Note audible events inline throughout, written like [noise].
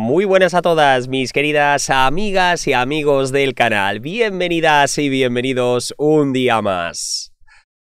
Muy buenas a todas mis queridas amigas y amigos del canal, bienvenidas y bienvenidos un día más.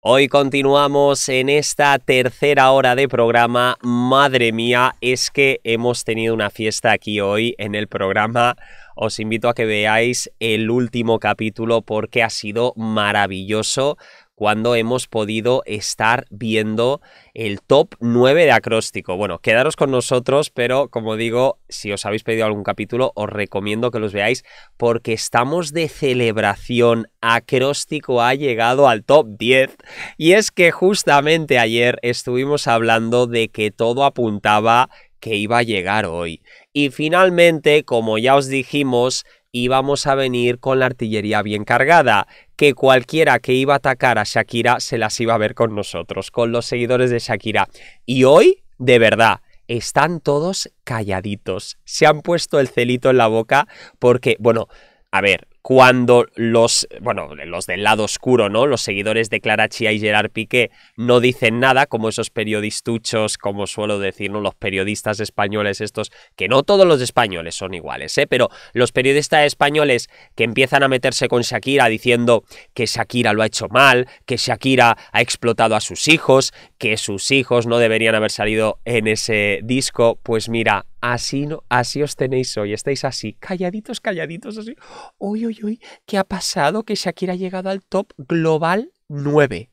Hoy continuamos en esta tercera hora de programa. Madre mía, es que hemos tenido una fiesta aquí hoy en el programa. Os invito a que veáis el último capítulo porque ha sido maravilloso cuando hemos podido estar viendo el top 9 de acróstico. Bueno, quedaros con nosotros, pero como digo, si os habéis pedido algún capítulo, os recomiendo que los veáis porque estamos de celebración. Acróstico ha llegado al top 10 y es que justamente ayer estuvimos hablando de que todo apuntaba que iba a llegar hoy. Y finalmente, como ya os dijimos, íbamos a venir con la artillería bien cargada, que cualquiera que iba a atacar a Shakira se las iba a ver con nosotros, con los seguidores de Shakira. Y hoy, de verdad, están todos calladitos, se han puesto el celito en la boca porque, bueno, a ver, cuando los, bueno, los del lado oscuro, ¿no? Los seguidores de Clara Chia y Gerard Piqué no dicen nada, como esos periodistuchos, como suelo decir, ¿no? Los periodistas españoles estos, que no todos los españoles son iguales, ¿eh? Pero los periodistas españoles que empiezan a meterse con Shakira diciendo que Shakira lo ha hecho mal, que Shakira ha explotado a sus hijos, que sus hijos no deberían haber salido en ese disco, pues mira, así, no, así os tenéis hoy, estáis así, calladitos, calladitos, así. Hoy uy, uy, ¿qué ha pasado? Que Shakira ha llegado al top global 9.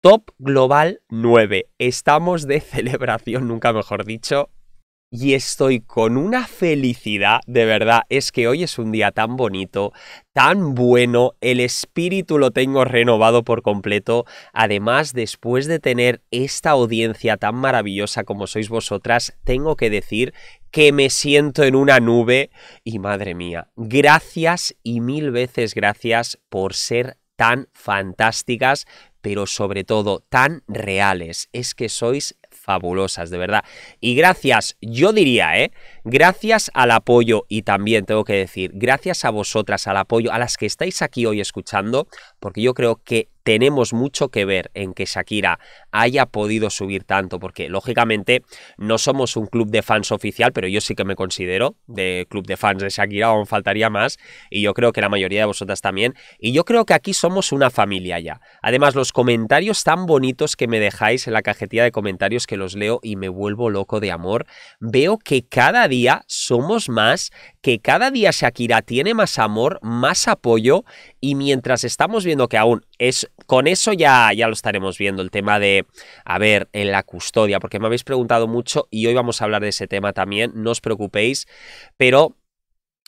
Top Global 9. Estamos de [laughs] celebración, nunca mejor dicho y estoy con una felicidad, de verdad, es que hoy es un día tan bonito, tan bueno, el espíritu lo tengo renovado por completo. Además, después de tener esta audiencia tan maravillosa como sois vosotras, tengo que decir que me siento en una nube y madre mía, gracias y mil veces gracias por ser tan fantásticas, pero sobre todo tan reales. Es que sois fabulosas, de verdad. Y gracias, yo diría, ¿eh? Gracias al apoyo y también tengo que decir, gracias a vosotras, al apoyo, a las que estáis aquí hoy escuchando, porque yo creo que tenemos mucho que ver en que Shakira haya podido subir tanto, porque lógicamente no somos un club de fans oficial, pero yo sí que me considero de club de fans de Shakira, aún faltaría más, y yo creo que la mayoría de vosotras también, y yo creo que aquí somos una familia ya. Además, los comentarios tan bonitos que me dejáis en la cajetilla de comentarios que los leo y me vuelvo loco de amor, veo que cada día somos más, que cada día Shakira tiene más amor, más apoyo, y mientras estamos viendo que aún con eso ya, ya lo estaremos viendo, el tema de, a ver, en la custodia, porque me habéis preguntado mucho y hoy vamos a hablar de ese tema también, no os preocupéis, pero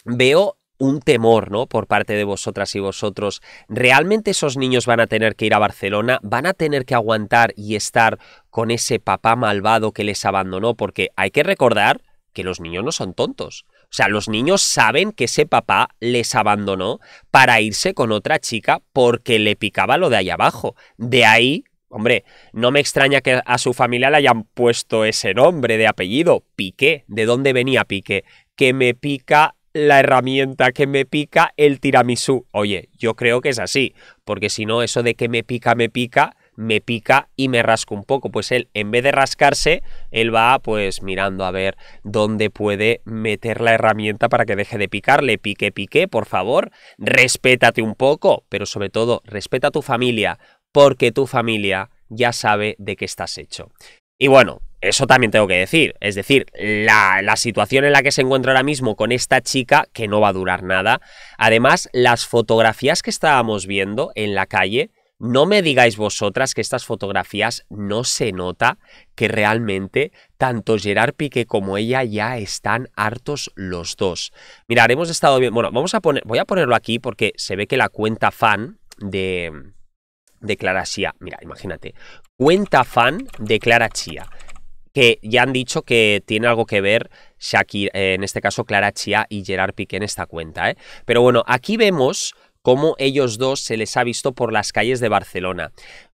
veo un temor, ¿no? Por parte de vosotras y vosotros. ¿Realmente esos niños van a tener que ir a Barcelona? ¿Van a tener que aguantar y estar con ese papá malvado que les abandonó? Porque hay que recordar que los niños no son tontos. O sea, los niños saben que ese papá les abandonó para irse con otra chica porque le picaba lo de ahí abajo. De ahí, hombre, no me extraña que a su familia le hayan puesto ese nombre de apellido, Piqué. ¿De dónde venía Piqué? Que me pica la herramienta que me pica el tiramisú. Oye, yo creo que es así, porque si no, eso de que me pica, me pica, me pica y me rasco un poco. Pues él, en vez de rascarse, él va pues mirando a ver dónde puede meter la herramienta para que deje de picarle. Pique, pique, por favor, respétate un poco, pero sobre todo, respeta a tu familia, porque tu familia ya sabe de qué estás hecho. Y bueno, eso también tengo que decir. Es decir, la, la, situación en la que se encuentra ahora mismo con esta chica, que no va a durar nada. Además, las fotografías que estábamos viendo en la calle no me digáis vosotras que estas fotografías no se nota que realmente tanto Gerard Piqué como ella ya están hartos los dos. Mirar, hemos estado bien. Bueno, vamos a poner, voy a ponerlo aquí porque se ve que la cuenta fan de de Clara Chia. mira, imagínate, cuenta fan de Clara Chia. que ya han dicho que tiene algo que ver en este caso Clara Chia y Gerard Piqué en esta cuenta, ¿eh? Pero bueno, aquí vemos cómo ellos dos se les ha visto por las calles de Barcelona.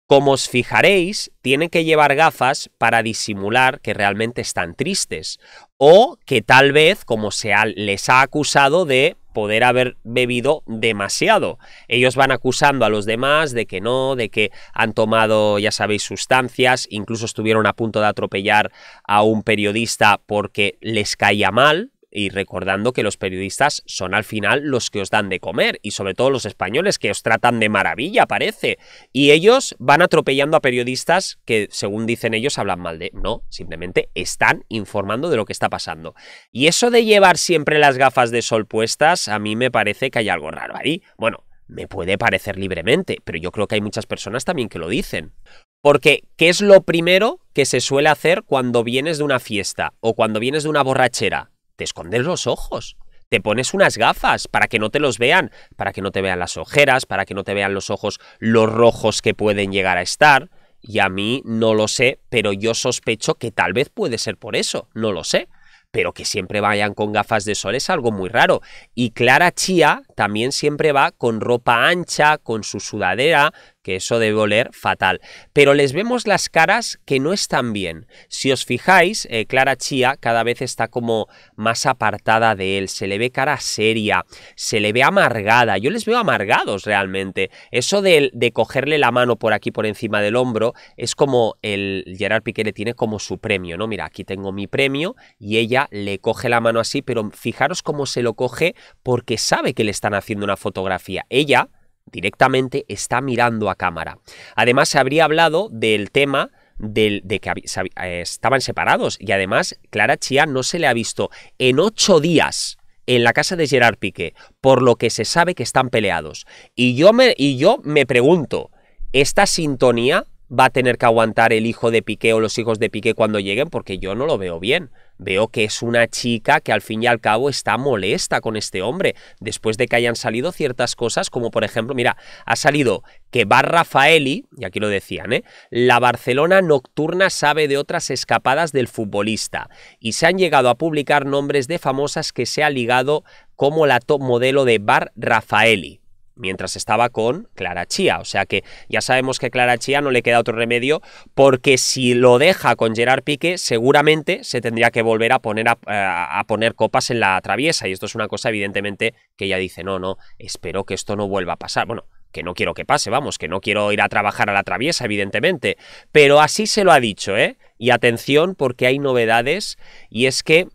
Como os fijaréis, tienen que llevar gafas para disimular que realmente están tristes o que tal vez, como se les ha acusado de poder haber bebido demasiado. Ellos van acusando a los demás de que no, de que han tomado, ya sabéis, sustancias, incluso estuvieron a punto de atropellar a un periodista porque les caía mal, y recordando que los periodistas son al final los que os dan de comer y sobre todo los españoles que os tratan de maravilla, parece. Y ellos van atropellando a periodistas que, según dicen ellos, hablan mal de... No, simplemente están informando de lo que está pasando. Y eso de llevar siempre las gafas de sol puestas, a mí me parece que hay algo raro ahí. Bueno, me puede parecer libremente, pero yo creo que hay muchas personas también que lo dicen. Porque, ¿qué es lo primero que se suele hacer cuando vienes de una fiesta o cuando vienes de una borrachera? te escondes los ojos. Te pones unas gafas para que no te los vean, para que no te vean las ojeras, para que no te vean los ojos los rojos que pueden llegar a estar. Y a mí no lo sé, pero yo sospecho que tal vez puede ser por eso, no lo sé. Pero que siempre vayan con gafas de sol es algo muy raro. Y Clara Chía también siempre va con ropa ancha, con su sudadera, que eso debe oler fatal. Pero les vemos las caras que no están bien. Si os fijáis, eh, Clara Chía cada vez está como más apartada de él, se le ve cara seria, se le ve amargada, yo les veo amargados realmente. Eso de, de cogerle la mano por aquí, por encima del hombro, es como el Gerard Piqué le tiene como su premio, ¿no? Mira, aquí tengo mi premio y ella le coge la mano así, pero fijaros cómo se lo coge porque sabe que le están haciendo una fotografía. Ella directamente está mirando a cámara. Además, se habría hablado del tema del, de que eh, estaban separados y además Clara Chia no se le ha visto en ocho días en la casa de Gerard Piqué, por lo que se sabe que están peleados. Y yo me, y yo me pregunto, ¿esta sintonía va a tener que aguantar el hijo de Piqué o los hijos de Piqué cuando lleguen? Porque yo no lo veo bien. Veo que es una chica que al fin y al cabo está molesta con este hombre, después de que hayan salido ciertas cosas, como por ejemplo, mira, ha salido que Bar Rafaeli, y aquí lo decían, ¿eh? la Barcelona nocturna sabe de otras escapadas del futbolista, y se han llegado a publicar nombres de famosas que se ha ligado como la top modelo de Bar Rafaeli mientras estaba con Clara Chía. O sea que ya sabemos que Clara Chía no le queda otro remedio porque si lo deja con Gerard Pique, seguramente se tendría que volver a poner, eh, a, poner copas en la traviesa y esto es una cosa evidentemente que ella dice no, no, espero que esto no vuelva a pasar. Bueno, que no quiero que pase, vamos, que no quiero ir a trabajar a la traviesa evidentemente, pero así se lo ha dicho, ¿eh? Y atención porque hay novedades y es que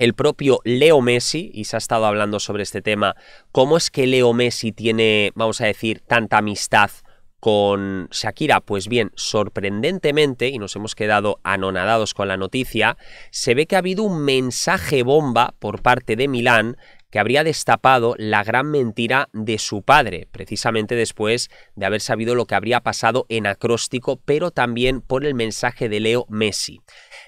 el propio Leo Messi, y se ha estado hablando sobre este tema, cómo es que Leo Messi tiene, vamos a decir, tanta amistad con Shakira, pues bien, sorprendentemente, y nos hemos quedado anonadados con la noticia, se ve que ha habido un mensaje bomba por parte de Milán que habría destapado la gran mentira de su padre, precisamente después de haber sabido lo que habría pasado en acróstico, pero también por el mensaje de Leo Messi.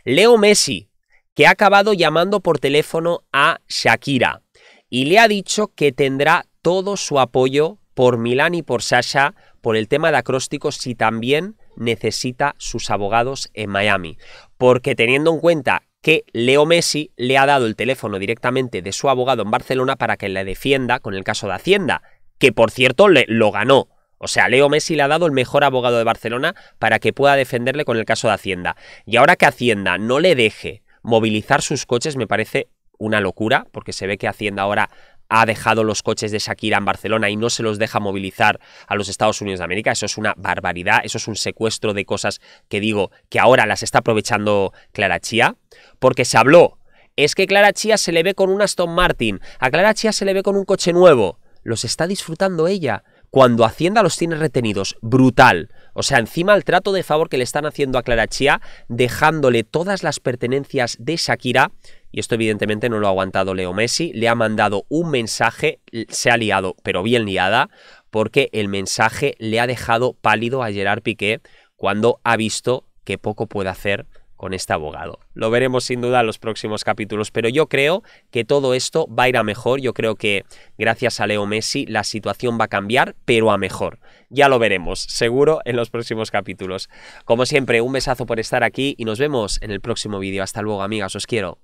Leo Messi, que ha acabado llamando por teléfono a Shakira y le ha dicho que tendrá todo su apoyo por Milán y por Sasha por el tema de acrósticos si también necesita sus abogados en Miami. Porque teniendo en cuenta que Leo Messi le ha dado el teléfono directamente de su abogado en Barcelona para que le defienda con el caso de Hacienda, que por cierto le, lo ganó. O sea, Leo Messi le ha dado el mejor abogado de Barcelona para que pueda defenderle con el caso de Hacienda. Y ahora que Hacienda no le deje movilizar sus coches me parece una locura, porque se ve que Hacienda ahora ha dejado los coches de Shakira en Barcelona y no se los deja movilizar a los Estados Unidos de América. Eso es una barbaridad, eso es un secuestro de cosas que digo que ahora las está aprovechando Clara Chía, porque se habló, es que Clara Chía se le ve con un Aston Martin, a Clara Chía se le ve con un coche nuevo, los está disfrutando ella cuando Hacienda los tiene retenidos. Brutal. O sea, encima el trato de favor que le están haciendo a Clara dejándole todas las pertenencias de Shakira. Y esto evidentemente no lo ha aguantado Leo Messi. Le ha mandado un mensaje, se ha liado, pero bien liada, porque el mensaje le ha dejado pálido a Gerard Piqué cuando ha visto que poco puede hacer con este abogado. Lo veremos sin duda en los próximos capítulos, pero yo creo que todo esto va a ir a mejor. Yo creo que gracias a Leo Messi la situación va a cambiar, pero a mejor. Ya lo veremos, seguro, en los próximos capítulos. Como siempre, un besazo por estar aquí y nos vemos en el próximo vídeo. Hasta luego, amigas, os quiero.